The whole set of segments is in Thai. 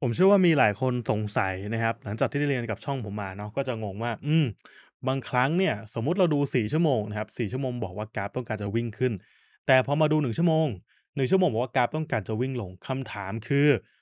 ผมเชื่อว่ามีหลายคนสงสัยนะครับ หลังจากที่ได้เรียนกับช่องผมมาเนาะก็จะงงว่า อืมบางครั้งเนี่ย สมมุติเราดู 4 ชั่วโมงนะครับ4ชั่วโมง บอกว่ากราฟต้องการจะวิ่งขึ้น แต่พอมาดู1ชั่วโมง1ชั่วโมงบอกว่ากราฟต้องการจะวิ่งลงคำถามคือ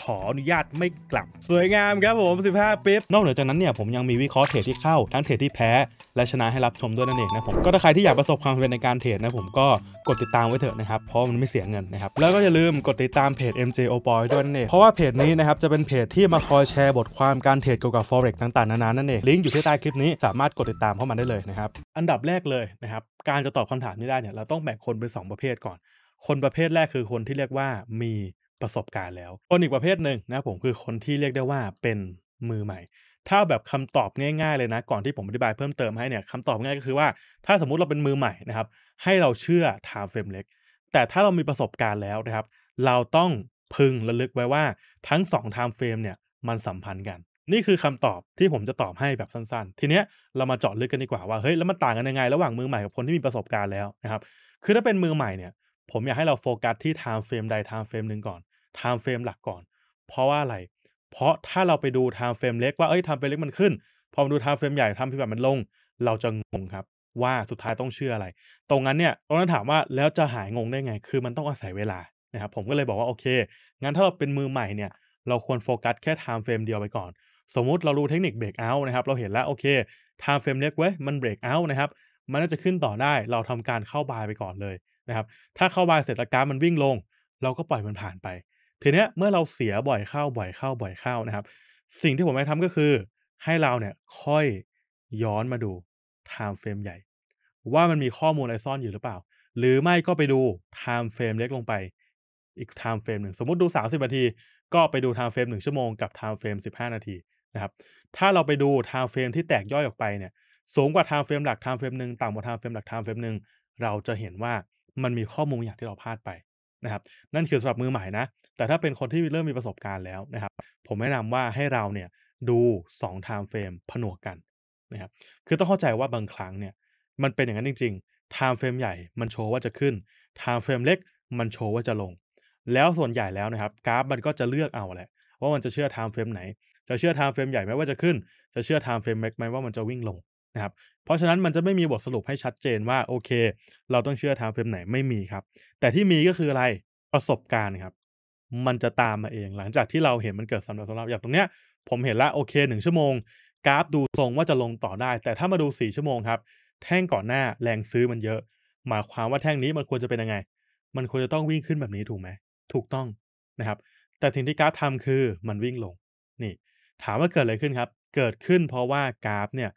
ขออนุญาตไม่กลับ สวยงามครับผม 15ปิ๊บนอกเหนือจากนั้นเนี่ย ผมยังมีวิเคราะห์เทรดที่เข้า ทั้งเทรดที่แพ้ และชนะให้รับชมด้วยนั่นเองนะผมก็ถ้าใครที่อยากประสบความสำเร็จในการเทรดนะผมก็กดติดตามไว้เถอะนะครับ เพราะมันไม่เสียเงินนะครับ แล้วก็อย่าลืมกดติดตามเพจ MJ o p o y ด้วยนั่นเองเพราะว่าเพจนี้นะครับจะเป็นเพจที่มาคอยแชร์บทความการเทรดเกี่ยวกับ forex ต่าง ๆ นานานั่นเองลิงก์อยู่ที่ใต้คลิปนี้สามารถกดติดตามเข้ามาได้เลยนะครับอันดับแรกเลยนะครับการจะตอบคำถามนี้ได้เนี่ยเราต้องแบ่งคนเป็น2ประเภทก่อน คนประเภทแรกคือคนที่เรียกว่ามีประสบการณ์แล้วคนอีกประเภทหนึ่งนะผมคือคนที่เรียกได้ว่าเป็นมือใหม่ ถ้าแบบคำตอบง่าย ๆ เลยนะก่อนที่ผมอธิบายเพิ่มเติมให้เนี่ยคำตอบง่ายก็คือว่า ถ้าสมมุติเราเป็นมือใหม่นะครับให้เราเชื่อ time frame เล็กแต่ถ้าเรามีประสบการณ์แล้วนะครับเราต้องพึงระลึกไว้ว่าทั้ง2 time frame เนี่ยมันสัมพันธ์กัน นี่คือคำตอบที่ผมจะตอบให้แบบสั้นๆทีเนี้ยเรามาเจาะลึกกันดีกว่าว่าเฮ้ยแล้วมันต่างกันยังไง ระหว่างมือใหม่กับคนที่มีประสบการณ์แล้วนะครับคือถ้าเป็นมือใหม่เนี่ย ผมอยากให้เราโฟกัสที่ time frame ใด time frame หนึ่งก่อนไทม์เฟรมหลักก่อน เพราะว่าอะไร เพราะถ้าเราไปดูไทม์เฟรมเล็ก ว่าเอ้ยไทม์เฟรมเล็กมันขึ้น พอมาดูไทม์เฟรมใหญ่ไทม์เฟรมแบบมันลง เราจะงงครับ ว่าสุดท้ายต้องเชื่ออะไร ตรงนั้นเนี่ยตรงนั้นถามว่า แล้วจะหายงงได้ไง คือมันต้องอาศัยเวลานะครับ ผมก็เลยบอกว่าโอเค งั้นถ้าเราเป็นมือใหม่เนี่ย เราควรโฟกัสแค่ไทม์เฟรมเดียวไปก่อน สมมุติเรารู้เทคนิคเบรกเอาท์นะครับ เราเห็นแล้วโอเคไทม์เฟรมเล็กเว้ย มันเบรกเอาท์นะครับ มันน่าจะขึ้นต่อได้ เราทำการเข้าบายไปก่อนเลยนะครับ ถ้าเข้าบายเสร็จแล้วกราฟมันวิ่งลง เราก็ปล่อยมันผ่านไปทีเนี้ยเมื่อเราเสียบ่อยเข้าบ่อยเข้าบ่อยเข้านะครับสิ่งที่ผมไปทำก็คือ ให้เราเนี่ยค่อยย้อนมาดูไทม์เฟรมใหญ่ ว่ามันมีข้อมูลอะไรซ่อนอยู่หรือเปล่า หรือไม่ก็ไปดูไทม์เฟรมเล็กลงไป อีกไทม์เฟรมหนึ่งสมมติดู 30 นาที ก็ไปดูไทม์เฟรมหนึ่งชั่วโมงกับ์เฟรมสิบห15 นาทีนะครับถ้าเราไปดูไทม์เฟรมที่แตกย่อยออกไปเนี่ยสูงกว่าไทม์เฟรมหลักไทม์เฟรมหนึ่งต่ำกว่าไทม์เฟรมหลักไทม์เฟรมหนึ่งเราจะเห็นว่ามันมีข้อมูลอย่างที่เราพลาดไปนะครับนั่นคือสำหรับมือใหม่นะแต่ถ้าเป็นคนที่เริ่มมีประสบการณ์แล้วนะครับ ผมแนะนำว่าให้เราเนี่ยดู2 time frame ผนวกกันนะครับคือต้องเข้าใจว่าบางครั้งเนี่ยมันเป็นอย่างนั้นจริงๆ time frame ใหญ่ มันโชว์ว่าจะขึ้น time frame เล็กมันโชว์ว่าจะลงแล้วส่วนใหญ่แล้วนะครับกราฟมันก็จะเลือกเอาแหละว่ามันจะเชื่อ time frame ไหน จะเชื่อ time frame ใหญ่ไหมว่าจะขึ้น จะเชื่อ time frame เล็กไหมว่ามันจะวิ่งลงนะครับเพราะฉะนั้นมันจะไม่มีบทสรุปให้ชัดเจนว่าโอเค เราต้องเชื่อ time frame ไหนไม่มีครับแต่ที่มีก็คืออะไรประสบการณ์ครับมันจะตามมาเอง หลังจากที่เราเห็นมันเกิดสำหรับสำหรับอย่างตรงเนี้ย ผมเห็นละโอเคหนึ่งชั่วโมง กราฟดูทรงว่าจะลงต่อได้ แต่ถ้ามาดู 4 ชั่วโมงครับ แท่งก่อนหน้าแรงซื้อมันเยอะหมายความว่าแท่งนี้มันควรจะเป็นยังไง มันควรจะต้องวิ่งขึ้นแบบนี้ถูกไหม ถูกต้องนะครับ แต่สิ่งที่กราฟทำคือมันวิ่งลง นี่ ถามว่าเกิดอะไรขึ้นครับ เกิดขึ้นเพราะว่ากราฟเนี่ย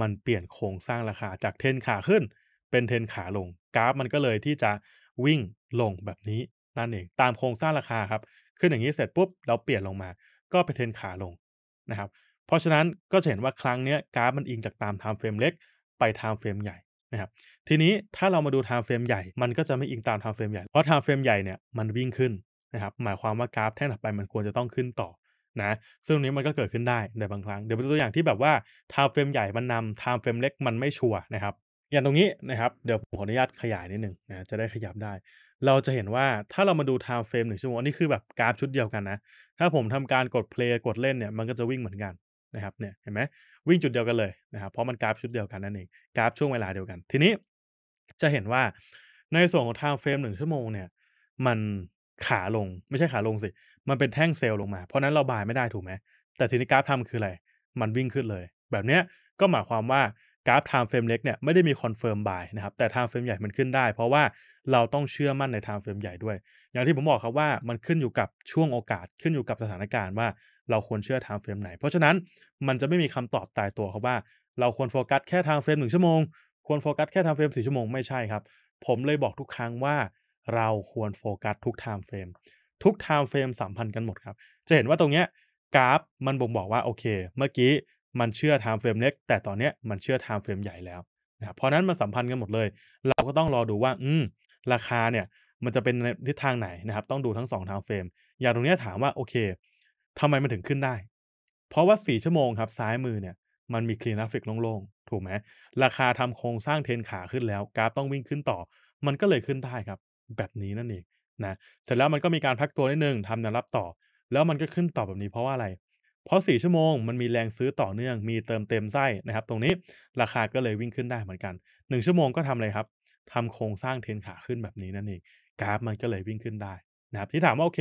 มันเปลี่ยนโครงสร้างราคา จากเทนขาขึ้น เป็นเทนขาลง กราฟมันก็เลยที่จะวิ่งลงแบบนี้นั่นเองตามโครงสร้างราคาครับขึ้นอย่างนี้เสร็จปุ๊บ เราเปลี่ยนลงมาก็ไปเทนขาลงนะครับเพราะฉะนั้นก็จะเห็นว่าครั้งนี้กราฟมันอิงจากตามไทม์เฟรมเล็กไปไทม์เฟรมใหญ่นะครับทีนี้ถ้าเรามาดูไทม์เฟรมใหญ่ มันก็จะไม่อิงตามไทม์เฟรมใหญ่เพราะไทม์เฟรมใหญ่เนี่ยมันวิ่งขึ้นนะครับหมายความว่ากราฟ แท่งถัดไปมันควรจะต้องขึ้นต่อนะซึ่งตรงนี้มันก็เกิดขึ้นได้ในบางครั้งเดี๋ยวเป็นตัวอย่างที่แบบว่าไทม์เฟรมใหญ่มันนำไทม์เฟรมเล็กมันไม่ชัวร์นะครับอย่างตรงนี้นะครับเดี๋ยวผมขออนุญาตขยายนิดนึงนะจะได้ขยับได้เราจะเห็นว่าถ้าเรามาดู time frame งชั่วโมงอันนี้คือแบบกราฟชุดเดียวกันนะ ถ้าผมทำการกด play กดเล่นเนี่ยมันก็จะวิ่งเหมือนกันนะครับเนี่ยเห็นไหมวิ่งจุดเดียวกันเลยนะครับเพราะมันกราฟชุดเดียวกัน นั่นเองกราฟช่วงเวลาเดียวกัน ทีนี้จะเห็นว่า ในส่วนของ time frame งชั่วโมงเนี่ย มันขาลงไม่ใช่ขาลงสิ มันเป็นแท่งเซลล์ลงมา เพราะนั้นเราบายไม่ได้ถูกไหมแต่ทีนี้กราฟทำคืออะไรมันวิ่งขึ้นเลย แบบเนี้ยก็หมายความว่ากราฟ time frame เล็กเนี่ยไม่ได้มีคอนเฟิร์มบายนะครับแต่ time frame ใหญ่มันขึ้นได้เพราะว่าเราต้องเชื่อมั่นในทางเฟรมใหญ่ด้วย อย่างที่ผมบอกครับว่ามันขึ้นอยู่กับช่วงโอกาสขึ้นอยู่กับสถานการณ์ว่า เราควรเชื่อทางเฟรมไหน เพราะฉะนั้นมันจะไม่มีคำตอบตายตัวครับว่าเราควรโฟกัสแค่ทางเฟรมหนึ่งชั่วโมงควรโฟกัสแค่ทางเฟรมสี่ชั่วโมงไม่ใช่ครับ ผมเลยบอกทุกครั้งว่า เราควรโฟกัสทุกไทม์เฟรมทุกไทม์เฟรมสัมพันธ์กันหมดครับ จะเห็นว่าตรงเนี้ยกราฟมันบ่งบอกว่าโอเค เมื่อกี้มันเชื่อไทม์เฟรมเล็กแต่ตอนเนี้ยมันเชื่อไทม์เฟรมใหญ่แล้วนะเพราะนั้นมันสัมพันธ์กันหมดเลย เราก็ต้องรอดูว่าอืมราคาเนี่ยมันจะเป็นในทิศทางไหนนะครับ ต้องดูทั้ง2ทางเฟรม อย่างตรงนี้ถามว่าโอเค ทำไมมันถึงขึ้นได้ เพราะว่า 4 ชั่วโมงครับซ้ายมือเนี่ย มันมีคลีนกราฟิกโล่งๆ ถูกไหม ราคาทำโครงสร้างเทนขาขึ้นแล้วกราฟต้องวิ่งขึ้นต่อ มันก็เลยขึ้นได้ครับ แบบนี้นั่นเองนะเสร็จแล้วมันก็มีการพักตัวนิดนึงทำแนวรับต่อ แล้วมันก็ขึ้นต่อแบบนี้ เพราะว่าอะไร เพราะ4ชั่วโมงมันมีแรงซื้อต่อเนื่องมีเติมเต็มไส้นะครับ ตรงนี้ราคาก็เลยวิ่งขึ้นได้เหมือนกัน 1 ชั่วโมงก็ทำอะไรครับทำโครงสร้างเทนขาขึ้นแบบนี้นั่นเองกราฟมันก็เลยวิ่งขึ้นได้นะครับ ที่ถามว่าโอเค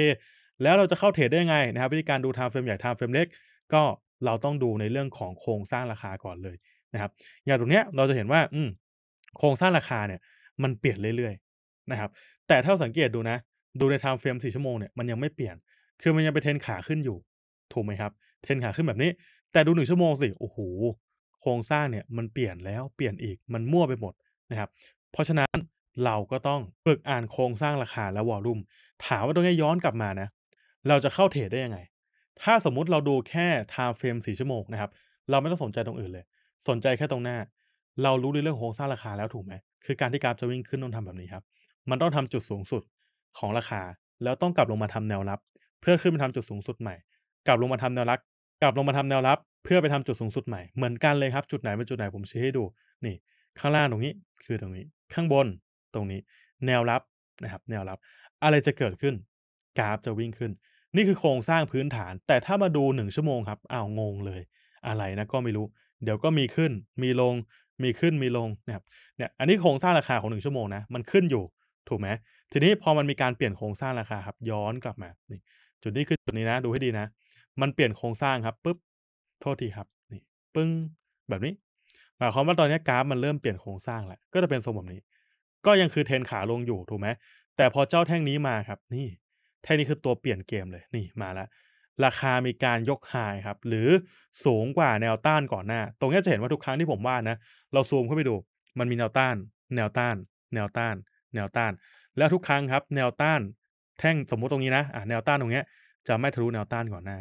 แล้วเราจะเข้าเทรดได้ยังไงนะครับวิธีการดูไทม์เฟรมใหญ่ไทม์เฟรมเล็กก็เราต้องดูในเรื่องของโครงสร้างราคาก่อนเลยนะครับอย่างตรงเนี้ยเราจะเห็นว่าอืโครงสร้างราคาเนี่ย มันเปลี่ยนเรื่อยๆนะครับ แต่ถ้าสังเกตดูนะ ดูในไทม์เฟรมสี่ชั่วโมงเนี่ยมันยังไม่เปลี่ยนคือมันยังไปเทนขาขึ้นอยู่ ถูกไหมครับ เทนขาขึ้นแบบนี้ แต่ดูหนึ่งชั่วโมงสิโอ้โหโครงสร้างเนี่ยมันเปลี่ยนแล้วเปลี่ยนอีกมันมั่วไปหมดนะครับเพราะฉะนั้นเราก็ต้องฝึกอ่านโครงสร้างราคาและวอลลุ่มถามว่าตรงนี้ย้อนกลับมานะ เราจะเข้าเทรดได้ยังไง ถ้าสมมุติเราดูแค่ time frame 4ชั่วโมงนะครับเราไม่ต้องสนใจตรงอื่นเลย สนใจแค่ตรงหน้า เรารู้เรื่องโครงสร้างราคาแล้วถูกไหมคือการที่กราฟจะวิ่งขึ้นต้องทำแบบนี้ครับ มันต้องทำจุดสูงสุดของราคา แล้วต้องกลับลงมาทำแนวรับ เพื่อขึ้นไปทำจุดสูงสุดใหม่ กลับลงมาทำแนวรับกลับลงมาทำแนวรับ เพื่อไปทำจุดสูงสุดใหม่เหมือนกันเลยครับจุดไหนเป็นจุดไหนผมชี้ให้ดูนี่ข้างล่างตรงนี้คือตรงนี้ข้างบนตรงนี้ แนวรับนะครับ แนวรับ อะไรจะเกิดขึ้น กราฟจะวิ่งขึ้น นี่คือโครงสร้างพื้นฐาน แต่ถ้ามาดูหนึ่งชั่วโมงครับอ้าวงงเลย อะไรนะก็ไม่รู้ เดี๋ยวก็มีขึ้น มีลง มีขึ้นมีลงนะครับเนี่ย อันนี้โครงสร้างราคาของหนึ่งชั่วโมงนะมันขึ้นอยู่ถูกไหมทีนี้พอมันมีการเปลี่ยนโครงสร้างราคาครับ ย้อนกลับมานี่ จุดนี้คือจุดนี้นะ ดูให้ดีนะมันเปลี่ยนโครงสร้างครับปุ๊บโทษทีครับ นี่ปึ้งแบบนี้หมายความว่าตอนนี้กราฟมันเริ่มเปลี่ยนโครงสร้างแล้ว ก็จะเป็นทรงแบบนี้ ก็ยังคือเทนขาลงอยู่ ถูกไหม แต่พอเจ้าแท่งนี้มาครับ นี่ แท่งนี้คือตัวเปลี่ยนเกมเลย นี่มาแล้วราคามีการยกไฮครับ หรือสูงกว่าแนวต้านก่อนหน้า ตรงนี้จะเห็นว่าทุกครั้งที่ผมว่านะ เราซูมเข้าไปดู มันมีแนวต้าน แนวต้าน แนวต้าน แนวต้าน แล้วทุกครั้งครับ แนวต้าน แท่งสมมุติตรงนี้นะ อ่าแนวต้านตรงนี้ จะไม่ทะลุแนวต้านก่อนหน้า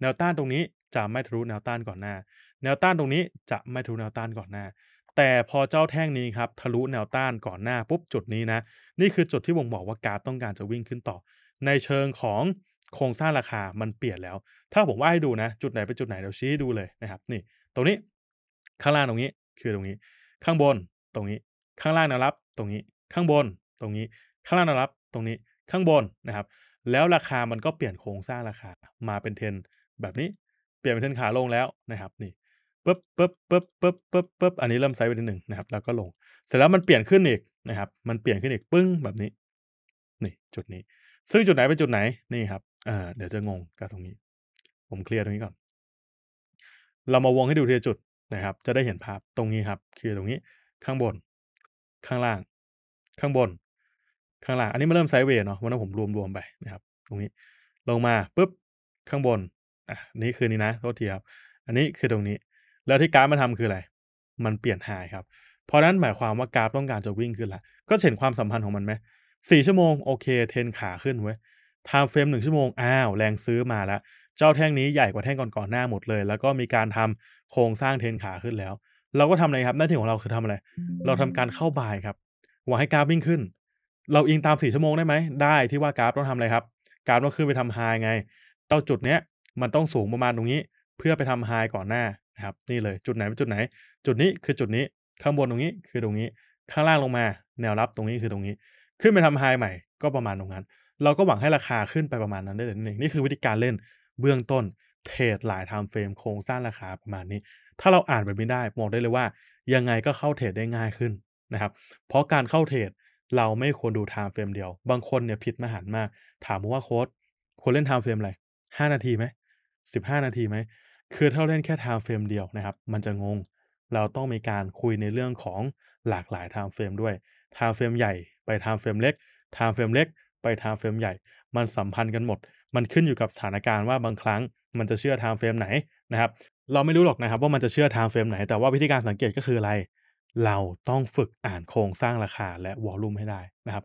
แนวต้านตรงนี้ จะไม่ทะลุแนวต้านก่อนหน้าแนวต้านตรงนี้จะไม่ทะลุแนวต้านก่อนหน้า แต่พอเจ้าแท่งนี้ครับ ทะลุแนวต้านก่อนหน้าปุ๊บจุดนี้นะ นี่คือจุดที่่งบอกว่ากราฟต้องการจะวิ่งขึ้นต่อ ในเชิงของโครงสร้างราคามันเปลี่ยนแล้ว ถ้าผมว่าให้ดูนะจุดไหนเป็นจุดไหนเดี๋ยวชี้ดูเลยนะครับ นี่ตรงนี้ข้างล่างตรงนี้คือตรงนี้ ข้างบนตรงนี้ ข้างล่างแนวรับ ตรงนี้ ข้างบนตรงนี้ ข้างล่างแนวรับตรงนี้ ข้างบนนะครับ แล้วราคามันก็เปลี่ยนโครงสร้างราคามาเป็นเทนแบบนี้ เปลี่ยนเป็นเทนขาลงแล้วนะครับนี่ปึ๊บปึ๊บปึ๊บปึ๊บปึ๊บปึ๊บอันนี้เริ่มไซด์ไปนิดหนึ่งนะครับ แล้วก็ลง เสร็จแล้วมันเปลี่ยนขึ้นอีกนะครับ มันเปลี่ยนขึ้นอีกปึ้งแบบนี้ นี่ จุดนี้ ซึ่งจุดไหนเป็นจุดไหน นี่ครับอเดี๋ยวจะงงกับตรงนี้ ผมเคลียร์ตรงนี้ก่อน เรามาวงให้ดูทีละจุดนะครับ จะได้เห็นภาพตรงนี้ครับเคลียร์ตรงนี้ ข้างบน ข้างล่าง ข้างบน ข้างล่าง อันนี้มันเริ่มไซด์เวย์เนาะ วันนั้นผมรวมๆไปนะครับ ตรงนี้ ลงมาปุ๊บ ข้างบน อ่ะ นี่คือนี่นะโทษทีครับอันนี้คือตรงนี้แล้วที่กราฟมันทำคืออะไร มันเปลี่ยนไฮครับ เพราะนั้นหมายความว่ากราฟต้องการจะวิ่งขึ้นละ ก็เห็นความสัมพันธ์ของมันไหม สี่ชั่วโมงโอเคเทนขาขึ้นเว้ยไทม์เฟรมหนึ่งชั่วโมง อ้าว แรงซื้อมาแล้วเจ้าแท่งนี้ใหญ่กว่าแท่งก่อนๆหน้าหมดเลย แล้วก็มีการทำโครงสร้างเทนขาขึ้นแล้ว เราก็ทำอะไรครับหน้าที่ของเราคือทำอะไร เราทำการเข้าบายครับหวังให้กราฟวิ่งขึ้น เราอิงตามสี่ชั่วโมงได้ไหม ได้ที่ว่ากราฟต้องทำอะไรครับ กราฟต้องขึ้นไปทำไฮไง เจ้าจุดเนี้ยมันต้องสูงประมาณตรงนี้เพื่อไปทำไฮก่อนหน้านครับนี่เลย จุดไหนเป็นจุดไหน จุดนี้คือจุดนี้ข้างบนตรงนี้คือตรงนี้ข้างล่างลงมาแนวรับตรงนี้คือตรงนี้ ขึ้นไปทำไฮใหม่ก็ประมาณตรงนั้นเราก็หวังให้ราคาขึ้นไปประมาณนั้นได้เลยนี่นี่คือวิธีการเล่นเบื้องต้น เทรดหลายไทม์เฟรมโครงสร้างราคาประมาณนี้ ถ้าเราอ่านแบบนี้ได้มองได้เลยว่ายังไงก็เข้าเทรดได้ง่ายขึ้นนะครับ เพราะการเข้าเทรดเราไม่ควรดูไทม์เฟรมเดียว บางคนเนี่ยผิดมหันมากถามว่าโค้ดควรเล่นไทม์เฟรมอะไรห้านาทีไหมสิบห้านาทีไหมคือถ้าเล่นแค่ time frame เดียวนะครับมันจะงง เราต้องมีการคุยในเรื่องของหลากหลาย time frame ด้วย time frame ใหญ่ไป time frame เล็ก time frame เล็ก ไป time frame ใหญ่มันสัมพันธ์กันหมด มันขึ้นอยู่กับสถานการณ์ว่าบางครั้ง มันจะเชื่อ time frame ไหนนะครับเราไม่รู้หรอกนะครับว่ามันจะเชื่อ time frame ไหนแต่ว่าวิธีการสังเกตก็คืออะไรเราต้องฝึกอ่านโครงสร้างราคาและวอลลุ่มให้ได้นะครับ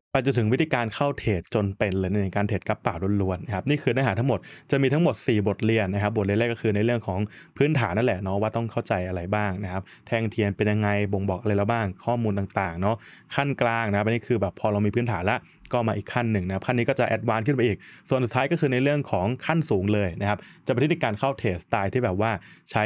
ไปจนถึงวิธีการเข้าเทรดจนเป็นเลยในการเทรดกระเป๋าล้วนๆนะครับนี่คือเนื้อหาทั้งหมดจะมีทั้งหมด 4 บทเรียนนะครับบทเรียนแรกก็คือในเรื่องของพื้นฐานนั่นแหละเนาะว่าต้องเข้าใจอะไรบ้างนะครับแทงเทียนเป็นยังไงบ่งบอกอะไรล้วบ้าง ข้อมูลต่างๆเนาะขั้นกลางนะครับนี่คือแบบพอเรามีพื้นฐานละก็มาอีกขั้นหนึ่งนะขั้นนี้ก็จะแอดวานซ์ขึ้นไปอีกส่วนสุดท้ายก็คือในเรื่องของขั้นสูงเลยนะครับจะเป็นวิธีการเข้าเทรดสไตล์ที่แบบว่าใช้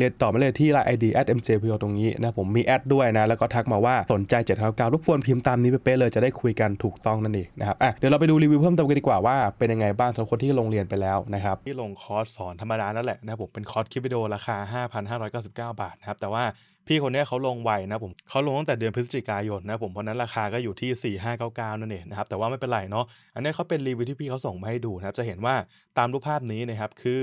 เรียนต่อมาเลยที่ไลน์ไอดี ID a เ mjpo ตรงนี้นะผมมีแอดด้วยนะ แล้วก็ทักมาว่าสนใจ7้ารบกวนพิมพ์ตามนี้ไปเป๊ะเลยจะได้คุยกันถูกต้องนั่นเองนะครับอ่ะเดี๋ยวเราไปดูรีวิวเพิ่มเติมกันดีกว่าว่าเป็นยังไงบ้างสำหรับคนที่ลงเรียนไปแล้วนะครับที่ลงคอร์สสอนธรรมดานั่นแหละนะผมเป็นคอร์สคลิปวิดีโอราคา5,599 บาทนะครับแต่ว่าพี่คนนี้เขาลงไวนะผมเขาลงตั้งแต่เดือนพฤศจิกายนนะผมเพราะนั้นราคาก็อยู่ที่ 4599นั่นเองนะครับแต่ว่าไม่เป็นไรเนาะอันนี้เขาเป็นรีวิวที่พี่เขาส่งมาให้ดูนะครับจะเห็นว่าตามรูปภาพนี้นะครับคือ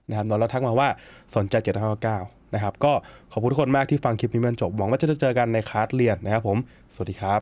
นะครับเราทักมาว่าสนใจ7้9นะครับ ก็ขอบคุณทุกคนมากที่ฟังคลิปนี้มันจบ หวังว่าจะเจอกันในคลาสเรียนนะครับผม สวัสดีครับ